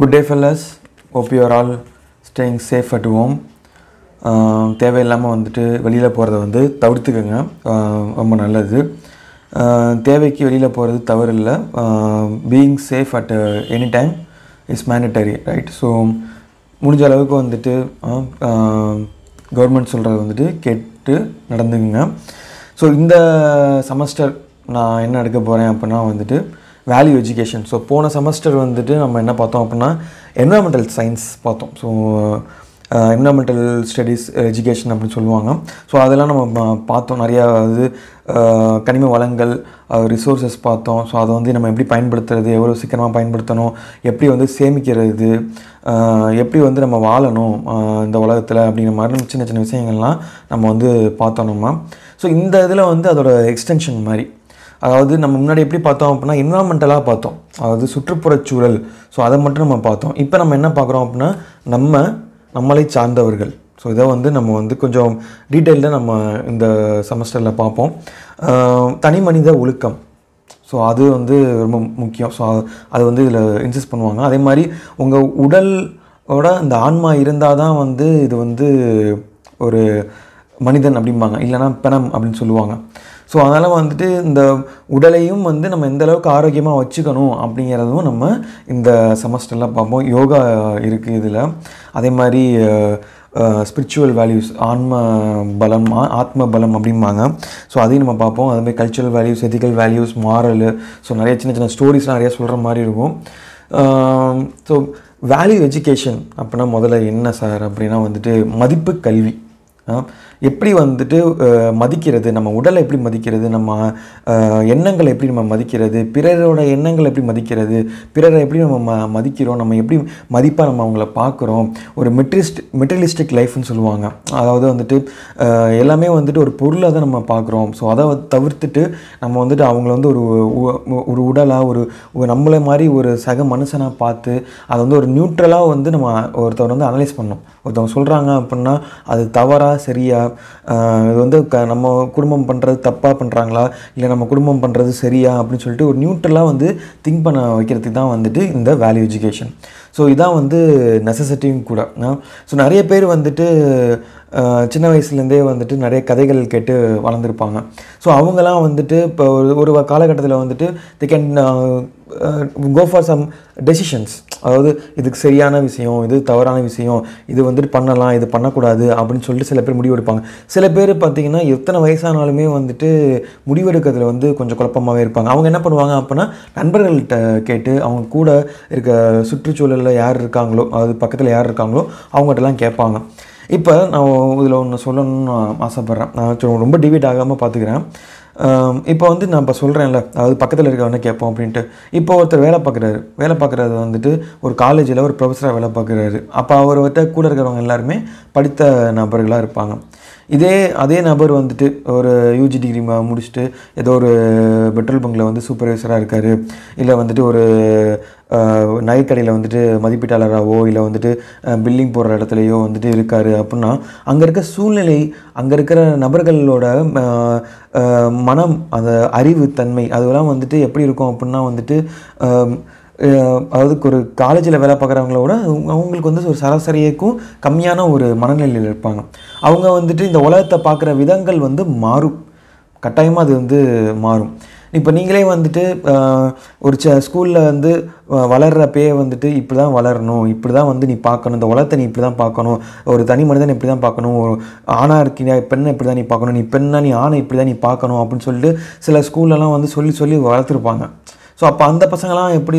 good day fellows hope you're all staying safe at home தேவையில்லாமல் வந்துட்டு வெளியில் போகிறத வந்து தவிர்த்துக்கோங்க ரொம்ப நல்லது தேவைக்கு வெளியில் போகிறது தவறு இல்லை being safe at any time is mandatory right so முடிஞ்ச அளவுக்கு வந்துட்டு கவர்மெண்ட் சொல்கிறத வந்துட்டு கேட்டு நடந்துக்குங்க ஸோ இந்த செமஸ்டர் நான் என்ன எடுக்க போகிறேன் அப்படின்னா வந்துட்டு வேல்யூ எஜுகேஷன் ஸோ போன செமஸ்டர் வந்துட்டு நம்ம என்ன பார்த்தோம் அப்படின்னா என்வரான்மெண்டல் சயின்ஸ் பார்த்தோம் ஸோ என்வரான்மெண்டல் ஸ்டடீஸ் எஜுகேஷன் அப்படின்னு சொல்லுவாங்க ஸோ அதெல்லாம் நம்ம பார்த்தோம் நிறையா இது கனிம வளங்கள் ரிசோர்ஸஸ் பார்த்தோம் ஸோ அதை வந்து நம்ம எப்படி பயன்படுத்துறது எவ்வளோ சீக்கிரமாக பயன்படுத்தணும் எப்படி வந்து சேமிக்கிறது எப்படி வந்து நம்ம வாழணும் இந்த உலகத்தில் அப்படிங்கிற மாதிரி சின்ன சின்ன விஷயங்கள்லாம் நம்ம வந்து பார்த்தோம்மா ஸோ இந்த இதில் வந்து அதோட எக்ஸ்டென்ஷன் மாதிரி அதாவது நம்ம முன்னாடி எப்படி பார்த்தோம் அப்படின்னா என்வரான்மெண்டலாக பார்த்தோம் அதாவது சுற்றுப்புறச்சூழல் ஸோ அதை மட்டும் நம்ம பார்த்தோம் இப்போ நம்ம என்ன பார்க்குறோம் அப்படின்னா நம்ம நம்மளை சார்ந்தவர்கள் ஸோ இதை வந்து நம்ம வந்து கொஞ்சம் டீட்டெயில்டாக நம்ம இந்த செமஸ்டரில் பார்ப்போம் தனி மனித ஒழுக்கம் ஸோ அது வந்து ரொம்ப முக்கியம் ஸோ அது வந்து இதில் இன்சிஸ்ட் பண்ணுவாங்க அதே மாதிரி உங்கள் உடலோட இந்த ஆன்மா இருந்தால் தான் வந்து இது வந்து ஒரு மனிதன் அப்படிம்பாங்க இல்லைனா பிணம் அப்படின்னு சொல்லுவாங்க ஸோ அதனால் வந்துட்டு இந்த உடலையும் வந்து நம்ம எந்த அளவுக்கு ஆரோக்கியமாக வச்சுக்கணும் அப்படிங்கிறதும் நம்ம இந்த செமஸ்டரில் பார்ப்போம் யோகா இருக்குது இதில் அதே மாதிரி ஸ்பிரிச்சுவல் வேல்யூஸ் ஆன்ம பலம் ஆத்ம பலம் அப்படிம்பாங்க ஸோ அதையும் நம்ம பார்ப்போம் அதுமாதிரி cultural values ethical values moral so நிறைய சின்ன சின்ன ஸ்டோரிஸ் நிறையா சொல்கிற மாதிரி இருக்கும் ஸோ வேல்யூ எஜுகேஷன் அப்படின்னா முதல்ல என்ன சார் அப்படின்னா வந்துட்டு மதிப்பு கல்வி எப்படி வந்துட்டு மதிக்கிறது நம்ம உடலை எப்படி மதிக்கிறது நம்ம எண்ணங்களை எப்படி நம்ம மதிக்கிறது பிறரோட எண்ணங்களை எப்படி மதிக்கிறது பிறரை எப்படி நம்ம ம மதிக்கிறோம் நம்ம எப்படி மதிப்பாக நம்ம அவங்கள பார்க்குறோம் ஒரு மெட்ரிஸ்ட் மெட்டலிஸ்டிக் லைஃப்னு சொல்லுவாங்க அதாவது வந்துட்டு எல்லாமே வந்துட்டு ஒரு பொருளாக தான் நம்ம பார்க்குறோம் ஸோ அதை தவிர்த்துட்டு நம்ம வந்துட்டு அவங்கள வந்து ஒரு ஒரு உடலாக ஒரு நம்மளை மாதிரி ஒரு சக மனுஷனாக பார்த்து அதை வந்து ஒரு நியூட்ரலாக வந்து நம்ம ஒருத்தர் வந்து அனலைஸ் பண்ணோம் ஒருத்தவங்க சொல்கிறாங்க அப்படின்னா அது தவறா சரியா இது வந்து க நம்ம குடும்பம் பண்ணுறது தப்பாக பண்ணுறாங்களா இல்லை நம்ம குடும்பம் பண்ணுறது சரியா அப்படின்னு சொல்லிட்டு ஒரு நியூட்ரலாக வந்து திங்க் பண்ண வைக்கிறதுக்கு தான் வந்துட்டு இந்த வேல்யூ எஜுகேஷன் ஸோ இதான் வந்து நெசசிட்டியும் கூட ஸோ நிறைய பேர் வந்துட்டு சின்ன வயசுலேருந்தே வந்துட்டு நிறைய கதைகள் கேட்டு வளர்ந்துருப்பாங்க ஸோ அவங்கெல்லாம் வந்துட்டு இப்போ ஒரு ஒரு காலகட்டத்தில் வந்துட்டு they can go for some decisions அதாவது இதுக்கு சரியான விஷயம் இது தவறான விஷயம் இது வந்துட்டு பண்ணலாம் இது பண்ணக்கூடாது அப்படின்னு சொல்லிட்டு சில பேர் முடிவெடுப்பாங்க சில பேர் பார்த்திங்கன்னா எத்தனை வயசானாலுமே வந்துட்டு முடிவெடுக்கிறதுல வந்து கொஞ்சம் குழப்பமாகவே இருப்பாங்க அவங்க என்ன பண்ணுவாங்க அப்படின்னா நண்பர்கள்ட்ட கேட்டு அவங்க கூட இருக்க சுற்றுச்சூழலில் யார் இருக்காங்களோ அது பக்கத்தில் யார் இருக்காங்களோ அவங்ககிட்டலாம் கேட்பாங்க இப்போ நான் இதில் ஒன்று சொல்லணும்னு ஆசைப்பட்றேன் நான் ரொம்ப டிவீட் ஆகாமல் பார்த்துக்கிறேன் இப்போ வந்து நான் இப்போ சொல்கிறேன்ல அதாவது பக்கத்தில் இருக்கவன கேட்போம் அப்படின்ட்டு இப்போ ஒருத்தர் வேலை பார்க்குறாரு வேலை பார்க்குறது வந்துட்டு ஒரு காலேஜில் ஒரு ப்ரொஃபஸராக வேலை பார்க்குறாரு அப்போ அவர் வந்துட்டு கூட இருக்கிறவங்க எல்லாருமே படித்த நபர்களாக இருப்பாங்க இதே அதே நபர் வந்துட்டு ஒரு யூஜி டிகிரி முடிச்சுட்டு ஏதோ ஒரு பெட்ரோல் பங்கில் வந்து சூப்பர்வைசராக இருக்கார் இல்லை வந்துட்டு ஒரு நகைக்கடையில் வந்துட்டு மதிப்பீட்டாளராகவோ இல்லை வந்துட்டு பில்லிங் போடுற இடத்துலையோ வந்துட்டு இருக்கார் அப்படின்னா அங்கே இருக்க சூழ்நிலை அங்கே இருக்கிற நபர்களோட மனம் அந்த அறிவு தன்மை அதெல்லாம் வந்துட்டு எப்படி இருக்கும் அப்படின்னா வந்துட்டு அதாவது ஒரு காலேஜில் வேலை பார்க்குறவங்களோட அவங்களுக்கு வந்து ஒரு சராசரியக்கும் கம்மியான ஒரு மனநிலையில் இருப்பாங்க அவங்க வந்துட்டு இந்த உலகத்தை பார்க்குற விதங்கள் வந்து மாறும் கட்டாயமாக அது வந்து மாறும் இப்போ நீங்களே வந்துட்டு ஒரு ச ஸ்கூலில் வந்து வளர்கிறப்பே வந்துட்டு இப்படி தான் வளரணும் இப்படி தான் வந்து நீ பார்க்கணும் இந்த உலகத்தை நீ இப்படி தான் பார்க்கணும் ஒரு தனி மனிதன் இப்படி தான் பார்க்கணும் ஒரு ஆணாக இருக்கீங்க பெண்ணை இப்படி தான் நீ பார்க்கணும் நீ பெண்ணாக நீ ஆணை இப்படி தான் நீ பார்க்கணும் அப்படின்னு சொல்லிட்டு சில ஸ்கூல்லலாம் வந்து சொல்லி சொல்லி வளர்த்துருப்பாங்க ஸோ அப்போ அந்த பசங்களாம் எப்படி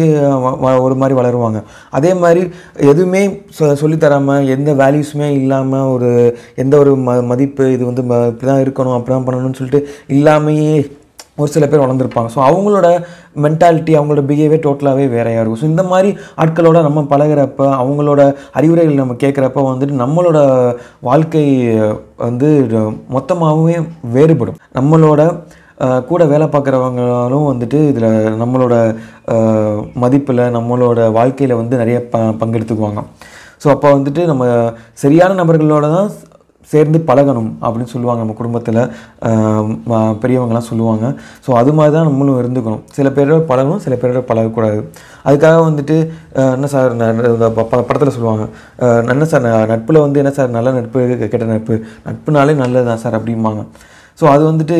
ஒரு மாதிரி வளருவாங்க அதே மாதிரி எதுவுமே சொ சொல்லித்தராமல் எந்த வேல்யூஸுமே இல்லாமல் ஒரு எந்த ஒரு ம மதிப்பு இது வந்து ம இப்படி தான் இருக்கணும் அப்படி தான் பண்ணணும்னு சொல்லிட்டு இல்லாமையே ஒரு சில பேர் வளர்ந்துருப்பாங்க ஸோ அவங்களோட மென்டாலிட்டி அவங்களோட பிஹேவியர் டோட்டலாகவே வேறையாக இருக்கும் ஸோ இந்த மாதிரி ஆட்களோட நம்ம பழகிறப்ப அவங்களோட அறிவுரைகள் நம்ம கேட்குறப்ப வந்துட்டு நம்மளோட வாழ்க்கை வந்து மொத்தமாகவே வேறுபடும் நம்மளோட கூட வேலை பார்க்குறவங்களும் வந்துட்டு இதில் நம்மளோட மதிப்பில் நம்மளோட வாழ்க்கையில் வந்து நிறைய ப பங்கெடுத்துக்குவாங்க ஸோ அப்போ வந்துட்டு நம்ம சரியான நபர்களோட தான் சேர்ந்து பழகணும் அப்படின்னு சொல்லுவாங்க நம்ம குடும்பத்தில் பெரியவங்களாம் சொல்லுவாங்க ஸோ அது மாதிரி தான் நம்மளும் இருந்துக்கணும் சில பேரோட பழகணும் சில பேரோட பழகக்கூடாது அதுக்காக வந்துட்டு என்ன சார் படத்தில் சொல்லுவாங்க என்ன சார் நட்பில் வந்து என்ன சார் நல்ல நட்பு கெட்ட நட்பு நட்புனாலே நல்லது தான் சார் அப்படிம்பாங்க ஸோ அது வந்துட்டு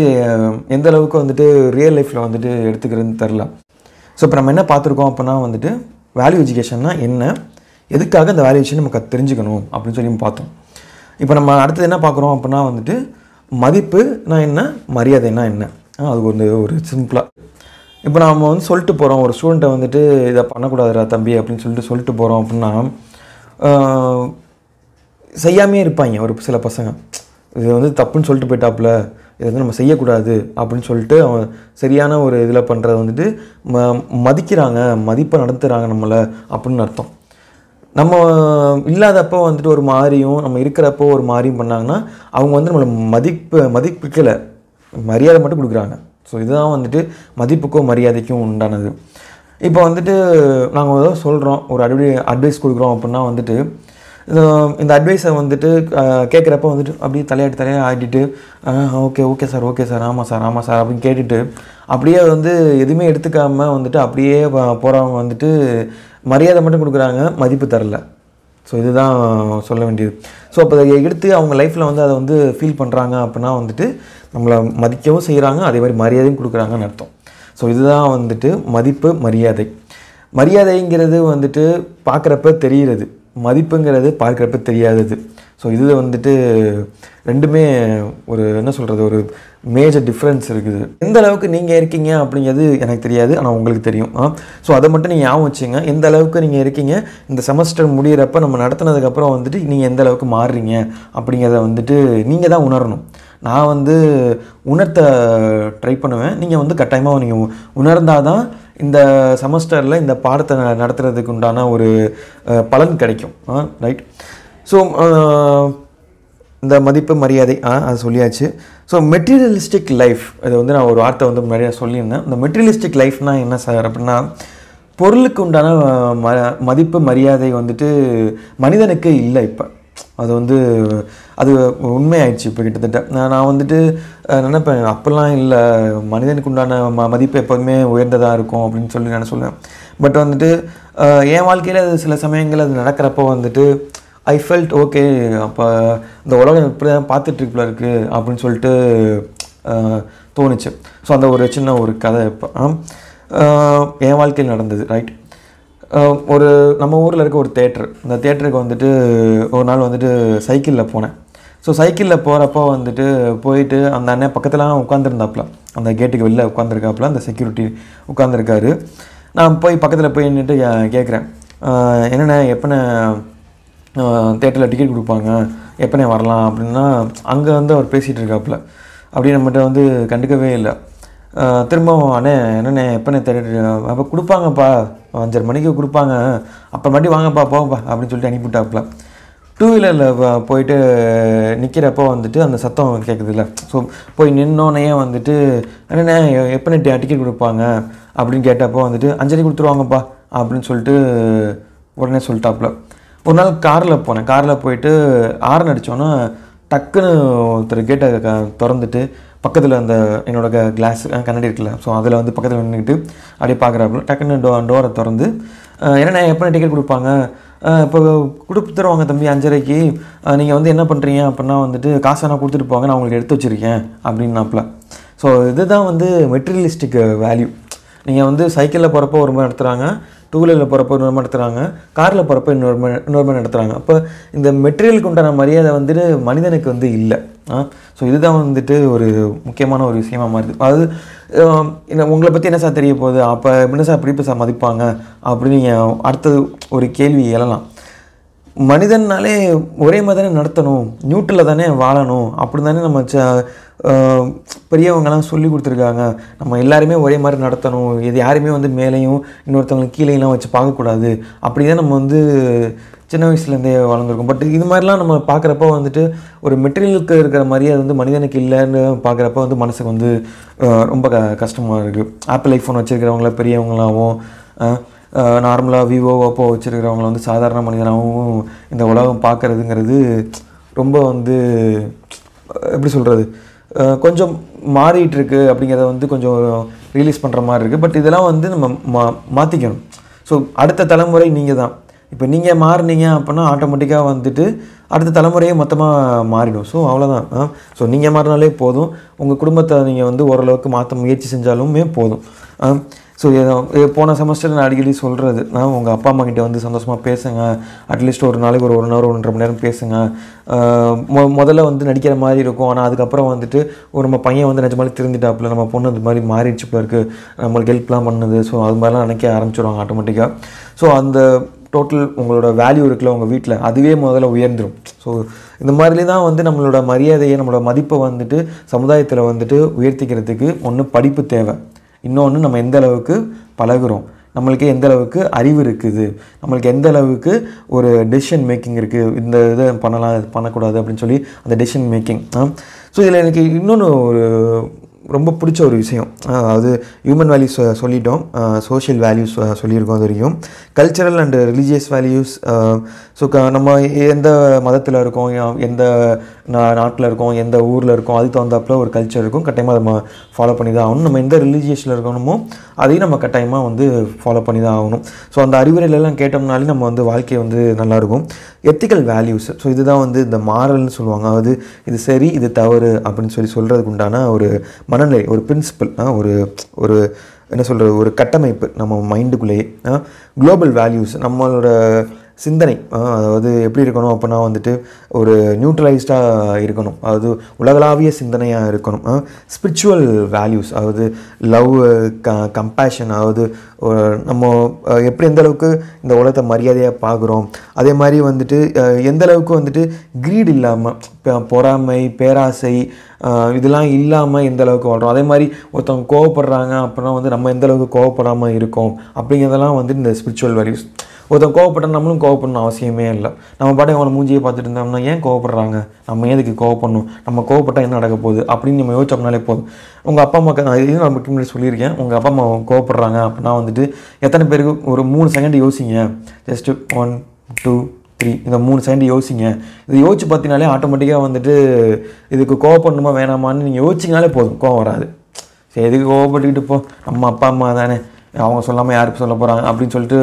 எந்த அளவுக்கு வந்துட்டு ரியல் லைஃப்பில் வந்துட்டு எடுத்துக்கிறதுன்னு தெரில ஸோ இப்போ நம்ம என்ன பார்த்துருக்கோம் அப்படின்னா வந்துட்டு வேல்யூ எஜுகேஷன்னா என்ன எதுக்காக அந்த வேல்யூ எஜுகேஷன் நம்ம தெரிஞ்சுக்கணும் அப்படின்னு சொல்லி பார்த்தோம் இப்போ நம்ம அடுத்தது என்ன பார்க்குறோம் அப்படின்னா வந்துட்டு மதிப்புனா என்ன மரியாதைனா என்ன அது வந்து ஒரு சிம்பிளாக இப்போ நாம் வந்து சொல்லிட்டு போகிறோம் ஒரு ஸ்டூடெண்ட்டை வந்துட்டு இதை பண்ணக்கூடாதுரா தம்பி அப்படின்னு சொல்லிட்டு சொல்லிட்டு போகிறோம் அப்படின்னா செய்யாமே இருப்பாங்க ஒரு சில பசங்க இது வந்து தப்புன்னு சொல்லிட்டு போயிட்டாப்புல இதை வந்து நம்ம செய்யக்கூடாது அப்படின்னு சொல்லிட்டு அவன் சரியான ஒரு இதில் பண்ணுறத வந்துட்டு ம மதிக்கிறாங்க மதிப்பை நடத்துகிறாங்க நம்மளை அப்படின்னு அர்த்தம் நம்ம இல்லாதப்போ வந்துட்டு ஒரு மாதிரியும் நம்ம இருக்கிறப்போ ஒரு மாதிரியும் பண்ணாங்கன்னா அவங்க வந்து நம்மளை மதிப்பு மதிப்பிக்கலை மரியாதை மட்டும் கொடுக்குறாங்க ஸோ இதுதான் வந்துட்டு மதிப்புக்கும் மரியாதைக்கும் உண்டானது இப்போ வந்துட்டு நாங்கள் ஏதோ சொல்கிறோம் ஒரு அட்வை அட்வைஸ் கொடுக்குறோம் அப்படின்னா வந்துட்டு இந்த அட்வைஸை வந்துட்டு கேட்குறப்ப வந்துட்டு அப்படியே தலையாட்டு தலையாக ஆடிட்டு okay okay sir okay sir ஆமாம் சார் ஆமாம் சார் அப்படின்னு கேட்டுட்டு அப்படியே வந்து எதுவுமே எடுத்துக்காமல் வந்துட்டு அப்படியே போகிறவங்க வந்துட்டு மரியாதை மட்டும் கொடுக்குறாங்க மதிப்பு தரல ஸோ இதுதான் சொல்ல வேண்டியது ஸோ அப்போ அதை எடுத்து அவங்க லைஃப்பில் வந்து அதை வந்து ஃபீல் பண்ணுறாங்க அப்படின்னா வந்துட்டு நம்மளை மதிக்கவும் செய்கிறாங்க அதே மாதிரி மரியாதையும் கொடுக்குறாங்கன்னு அர்த்தம் ஸோ இதுதான் வந்துட்டு மதிப்பு மரியாதை மரியாதைங்கிறது வந்துட்டு பார்க்குறப்ப தெரிகிறது மதிப்புங்கிறது பார்க்குறப்ப தெரியாதது ஸோ இதில் வந்துட்டு ரெண்டுமே ஒரு என்ன சொல்கிறது ஒரு மேஜர் டிஃப்ரென்ஸ் இருக்குது எந்த அளவுக்கு நீங்கள் இருக்கீங்க அப்படிங்கிறது எனக்கு தெரியாது ஆனால் உங்களுக்கு தெரியும் ஸோ அதை மட்டும் நீங்கள் ஞாபகம் வச்சுங்க எந்த அளவுக்கு நீங்கள் இருக்கீங்க இந்த செமஸ்டர் முடிகிறப்ப நம்ம நடத்தினதுக்கப்புறம் வந்துட்டு நீங்கள் எந்த அளவுக்கு மாறுறீங்க அப்படிங்கிறத வந்துட்டு நீங்கள் தான் உணரணும் நான் வந்து உணர்த்த ட்ரை பண்ணுவேன் நீங்கள் வந்து கட்டாயமாக நீங்கள் உணர்ந்தால் தான் இந்த செமஸ்டரில் இந்த பாடத்தை நடத்துகிறதுக்கு உண்டான ஒரு பலன் கிடைக்கும் ரைட் ஸோ இந்த மதிப்பு மரியாதை ஆ அது சொல்லியாச்சு ஸோ மெட்டீரியலிஸ்டிக் லைஃப் இதை வந்து நான் ஒரு வார்த்தை வந்து முன்னாடியே சொல்லியிருந்தேன் இந்த மெட்டீரியலிஸ்டிக் லைஃப்னால் என்ன சார் அப்படின்னா பொருளுக்கு உண்டான ம மதிப்பு மரியாதை வந்துட்டு மனிதனுக்கு இல்லை இப்போ அது வந்து அது உண்மையாயிடுச்சு இப்போ கிட்டத்தட்ட நான் வந்துட்டு நினப்பேன் அப்போல்லாம் இல்லை மனிதனுக்கு உண்டான ம மதிப்பு எப்போதுமே உயர்ந்ததாக இருக்கும் அப்படின்னு சொல்லி நான் சொல்லுவேன் பட் வந்துட்டு என் வாழ்க்கையில் அது சில சமயங்கள் அது நடக்கிறப்போ வந்துட்டு ஐ ஃபெல்ட் ஓகே அப்போ இந்த உலகம் இப்படி தான் பார்த்துட்ருக்குள்ள இருக்குது அப்படின்னு சொல்லிட்டு தோணுச்சு ஸோ அந்த ஒரு சின்ன ஒரு கதை இப்போ என் வாழ்க்கையில் நடந்தது ரைட் ஒரு நம்ம ஊரில் இருக்க ஒரு தேட்ரு அந்த தேட்டருக்கு வந்துட்டு ஒரு நாள் வந்துட்டு சைக்கிளில் போனேன் ஸோ சைக்கிளில் போகிறப்போ வந்துட்டு போயிட்டு அந்த அண்ணன் பக்கத்துலலாம் உட்காந்துருந்தாப்புல அந்த கேட்டுக்கு வெளில உட்காந்துருக்காப்புல அந்த செக்யூரிட்டி உட்காந்துருக்காரு நான் போய் பக்கத்தில் போய் நின்றுட்டு கேட்குறேன் என்னண்ணே எப்போண்ணே தேட்டரில் டிக்கெட் கொடுப்பாங்க எப்போனே வரலாம் அப்படின்னா அங்கே வந்து அவர் பேசிகிட்டு இருக்காப்புல அப்படி நம்மகிட்ட வந்து கண்டுக்கவே இல்லை திரும்பவும் அண்ணே என்னண்ணே எப்போண்ணே தேட்டர் அப்போ கொடுப்பாங்கப்பா அஞ்சரை மணிக்கு கொடுப்பாங்க மட்டும் வாங்கப்பா போங்கப்பா அப்படின்னு சொல்லிட்டு அனுப்பிவிட்டாப்புல டூ வீலரில் போயிட்டு நிற்கிறப்போ வந்துட்டு அந்த சத்தம் கேட்குதுல்ல ஸோ போய் நின்னோன்னே வந்துட்டு என்னென்ன எப்போ டிக்கெட் கொடுப்பாங்க அப்படின்னு கேட்டப்போ வந்துட்டு அஞ்சலி கொடுத்துருவாங்கப்பா அப்படின்னு சொல்லிட்டு உடனே சொல்லிட்டாப்புல ஒரு நாள் காரில் போனேன் காரில் போயிட்டு ஆரன் அடித்தோன்னா டக்குன்னு ஒருத்தர் கேட்டை திறந்துட்டு பக்கத்தில் அந்த என்னோட கிளாஸ் கண்ணாடி இருக்குல்ல ஸோ அதில் வந்து பக்கத்தில் நின்றுக்கிட்டு அப்படியே பார்க்குறாப்புல டக்குன்னு டோ டோரை திறந்து என்னென்ன எப்போ டிக்கெட் கொடுப்பாங்க இப்போ கொடுத்து தருவாங்க தம்பி அஞ்சரைக்கு நீங்கள் வந்து என்ன பண்ணுறீங்க அப்படின்னா வந்துட்டு காசு வேணால் கொடுத்துட்டு போங்க நான் உங்களுக்கு எடுத்து வச்சுருக்கேன் அப்படின்னாப்புல ஸோ இதுதான் வந்து மெட்டீரியலிஸ்டிக் வேல்யூ நீங்கள் வந்து சைக்கிளில் போகிறப்போ ஒரு மாதிரி நடத்துகிறாங்க டூ வீலரில் போகிறப்ப இன்னொரு மாதிரி நடத்துகிறாங்க காரில் போகிறப்ப இன்னொரு மாதிரி இன்னொரு மாதிரி நடத்துகிறாங்க அப்போ இந்த மெட்டீரியலுக்கு உண்டான மரியாதை வந்துட்டு மனிதனுக்கு வந்து இல்லை ஸோ இதுதான் வந்துட்டு ஒரு முக்கியமான ஒரு விஷயமாக மாறுது அதாவது என்ன உங்களை பற்றி என்ன சார் தெரிய போகுது அப்போ என்ன சார் எப்படி சார் மதிப்பாங்க அப்படின்னு அடுத்தது ஒரு கேள்வி எழலாம் மனிதன்னாலே ஒரே மாதிரி தானே நடத்தணும் நியூட்டில் தானே வாழணும் அப்படி தானே நம்ம ச பெரியவங்கெல்லாம் சொல்லி கொடுத்துருக்காங்க நம்ம எல்லாருமே ஒரே மாதிரி நடத்தணும் இது யாருமே வந்து மேலேயும் இன்னொருத்தவங்களுக்கு கீழேலாம் வச்சு பார்க்கக்கூடாது அப்படி தான் நம்ம வந்து சின்ன வயசுலேருந்தே வளர்ந்துருக்கும் பட் இது மாதிரிலாம் நம்ம பார்க்குறப்ப வந்துட்டு ஒரு மெட்டீரியலுக்கு இருக்கிற மாதிரி அது வந்து மனிதனுக்கு இல்லைன்னு பார்க்குறப்ப வந்து மனசுக்கு வந்து ரொம்ப க கஷ்டமாக இருக்குது ஆப்பிள் ஐஃபோன் வச்சுருக்கிறவங்கள பெரியவங்களாகவும் நார்மலாக விவோ ஓப்போ வச்சுருக்கிறவங்கள வந்து சாதாரண மனிதனாகவும் இந்த உலகம் பார்க்குறதுங்கிறது ரொம்ப வந்து எப்படி சொல்கிறது கொஞ்சம் மாறிட்டு அப்படிங்கிறத வந்து கொஞ்சம் ரிலீஸ் பண்ணுற மாதிரி இருக்குது பட் இதெல்லாம் வந்து நம்ம மா மாற்றிக்கணும் ஸோ அடுத்த தலைமுறை நீங்கள் தான் இப்போ நீங்கள் மாறினீங்க அப்படின்னா ஆட்டோமேட்டிக்காக வந்துட்டு அடுத்த தலைமுறையே மொத்தமாக மாறிடும் ஸோ அவ்வளோதான் ஸோ நீங்கள் மாறினாலே போதும் உங்கள் குடும்பத்தை நீங்கள் வந்து ஓரளவுக்கு மாற்ற முயற்சி செஞ்சாலுமே போதும் ஸோ போன செமஸ்டர் நான் அடிக்கடி சொல்கிறது நான் உங்கள் அப்பா அம்மா கிட்டே வந்து சந்தோஷமாக பேசுங்க அட்லீஸ்ட் ஒரு நாளைக்கு ஒரு ஒன் ஹவர் ஒன்றரை மணி நேரம் பேசுங்க மொ முதல்ல வந்து நடிக்கிற மாதிரி இருக்கும் ஆனால் அதுக்கப்புறம் வந்துட்டு ஒரு நம்ம பையன் வந்து நிஜமாலே திருந்திட்டாப்புல நம்ம பொண்ணு அந்த மாதிரி மாறிடுச்சு போயிருக்கு நம்மளுக்கு ஹெல்ப்லாம் பண்ணுது ஸோ அது மாதிரிலாம் நினைக்க ஆரம்பிச்சிடுவாங்க ஆட்டோமேட்டிக்காக ஸோ அந்த டோட்டல் உங்களோட வேல்யூ இருக்குல்ல உங்கள் வீட்டில் அதுவே முதல்ல உயர்ந்துடும் ஸோ இந்த மாதிரி தான் வந்து நம்மளோட மரியாதையை நம்மளோட மதிப்பை வந்துட்டு சமுதாயத்தில் வந்துட்டு உயர்த்திக்கிறதுக்கு ஒன்று படிப்பு தேவை இன்னொன்று நம்ம எந்த அளவுக்கு பழகிறோம் நம்மளுக்கு எந்த அளவுக்கு அறிவு இருக்குது நம்மளுக்கு எந்த அளவுக்கு ஒரு டெசிஷன் மேக்கிங் இருக்குது இந்த இதை பண்ணலாம் பண்ணக்கூடாது அப்படின்னு சொல்லி அந்த டெசிஷன் மேக்கிங் ஸோ இதில் எனக்கு இன்னொன்று ஒரு ரொம்ப பிடிச்ச ஒரு விஷயம் அதாவது ஹியூமன் வேல்யூஸ் சொல்லிட்டோம் சோஷியல் வேல்யூஸ் சொல்லியிருக்கோம் தெரியும் cultural and religious values so க நம்ம எந்த மதத்தில் இருக்கோம் எந்த நாட்டில் இருக்கோம் எந்த ஊரில் இருக்கோம் அதுக்கு தகுந்தாப்பில் ஒரு கல்ச்சர் இருக்கும் கட்டாயமாக நம்ம ஃபாலோ பண்ணி தான் ஆகணும் நம்ம எந்த ரிலீஜியஸில் இருக்கணுமோ அதையும் நம்ம கட்டாயமாக வந்து ஃபாலோ பண்ணி தான் ஆகணும் ஸோ அந்த அறிவுரையிலலாம் கேட்டோம்னாலே நம்ம வந்து வாழ்க்கை வந்து நல்லாயிருக்கும் எத்திக்கல் வேல்யூஸ் ஸோ இதுதான் வந்து இந்த மாரல்னு சொல்லுவாங்க அதாவது இது சரி இது தவறு அப்படின்னு சொல்லி சொல்கிறதுக்கு உண்டான ஒரு மனநிலை ஒரு பிரின்சிபல் ஒரு ஒரு என்ன சொல்கிறது ஒரு கட்டமைப்பு நம்ம மைண்டுக்குள்ளேயே குளோபல் வேல்யூஸ் நம்மளோட சிந்தனை அதாவது எப்படி இருக்கணும் அப்படின்னா வந்துட்டு ஒரு நியூட்ரலைஸ்டாக இருக்கணும் அதாவது உலகளாவிய சிந்தனையாக இருக்கணும் ஸ்பிரிச்சுவல் வேல்யூஸ் அதாவது லவ் க கம்பேஷன் அதாவது நம்ம எப்படி எந்த அளவுக்கு இந்த உலகத்தை மரியாதையாக பார்க்குறோம் அதே மாதிரி வந்துட்டு எந்த அளவுக்கு வந்துட்டு க்ரீட் இல்லாமல் பொறாமை பேராசை இதெல்லாம் இல்லாமல் எந்த அளவுக்கு வாழ்கிறோம் அதே மாதிரி ஒருத்தவங்க கோவப்படுறாங்க அப்படின்னா வந்து நம்ம எந்த அளவுக்கு கோவப்படாமல் இருக்கோம் அப்படிங்கிறதெல்லாம் வந்துட்டு இந்த ஸ்பிரிச்சுவல் வேல்யூஸ் ஒருத்தன் கோவப்பட்டால் நம்மளும் கோவப்படணும் அவசியமே இல்லை நம்ம பாட்டு அவனை மூஞ்சியை பார்த்துட்டு இருந்தோம்னா ஏன் கோவப்படுறாங்க நம்ம எதுக்கு கோவப்படணும் நம்ம கோவப்பட்டால் என்ன நடக்க போகுது அப்படின்னு நம்ம யோசிச்சோம்னாலே போதும் உங்கள் அப்பா அம்மா நான் இதுவும் நான் முன்னாடி சொல்லியிருக்கேன் உங்கள் அப்பா அம்மா கோவப்படுறாங்க அப்படின்னா வந்துட்டு எத்தனை பேருக்கு ஒரு மூணு செகண்ட் யோசிங்க ஜஸ்ட்டு ஒன் டூ த்ரீ இந்த மூணு செகண்ட் யோசிங்க இது யோசிச்சு பார்த்தீங்கனாலே ஆட்டோமேட்டிக்காக வந்துட்டு இதுக்கு கோவப்படணுமா வேணாமான்னு நீங்கள் யோசிச்சிங்கனாலே போதும் கோவம் வராது சரி எதுக்கு கோவப்பட்டுக்கிட்டு போ நம்ம அப்பா அம்மா தானே அவங்க சொல்லாமல் யாருக்கு சொல்ல போகிறாங்க அப்படின்னு சொல்லிட்டு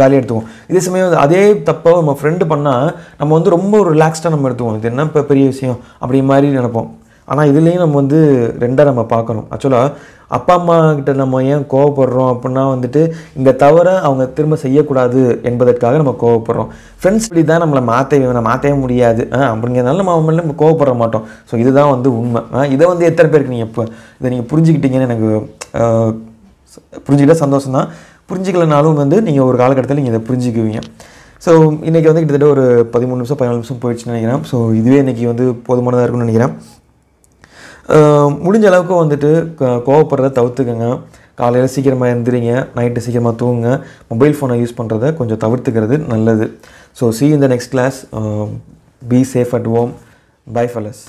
ஜாலியாக எடுத்துவோம் இதே சமயம் அதே தப்பாக நம்ம ஃப்ரெண்டு பண்ணால் நம்ம வந்து ரொம்ப ஒரு ரிலாக்ஸ்டாக நம்ம எடுத்துவோம் இது என்ன இப்போ பெரிய விஷயம் அப்படி மாதிரி நினைப்போம் ஆனால் இதுலேயும் நம்ம வந்து ரெண்டாக நம்ம பார்க்கணும் ஆக்சுவலாக அப்பா அம்மா கிட்ட நம்ம ஏன் கோவப்படுறோம் அப்படின்னா வந்துட்டு இந்த தவறை அவங்க திரும்ப செய்யக்கூடாது என்பதற்காக நம்ம கோவப்படுறோம் ஃப்ரெண்ட்ஸ் இப்படி தான் நம்மளை மாற்ற மாற்றவே முடியாது அப்படிங்கிறதுனால நம்ம அவங்க நம்ம கோவப்பட மாட்டோம் ஸோ இதுதான் வந்து உண்மை இதை வந்து எத்தனை பேருக்கு நீங்கள் இப்போ இதை நீங்கள் புரிஞ்சுக்கிட்டீங்கன்னு எனக்கு புரிஞ்சுக்கிட்ட சந்தோஷம் தான் புரிஞ்சிக்கலனாலும் வந்து நீங்கள் ஒரு காலகட்டத்தில் நீங்கள் இதை புரிஞ்சிக்குவீங்க ஸோ இன்றைக்கி வந்து கிட்டத்தட்ட ஒரு பதிமூணு நிமிஷம் பதினாலு நிமிஷம் போயிடுச்சுன்னு நினைக்கிறேன் ஸோ இதுவே இன்றைக்கி வந்து போதுமானதாக இருக்கும்னு நினைக்கிறேன் முடிஞ்ச அளவுக்கு வந்துட்டு கோவப்படுறத தவிர்த்துக்கங்க காலையில் சீக்கிரமாக எழுந்திரிங்க நைட்டு சீக்கிரமாக தூங்குங்க மொபைல் ஃபோனை யூஸ் பண்ணுறத கொஞ்சம் தவிர்த்துக்கிறது நல்லது ஸோ சி இந்த next class be safe at home bye folks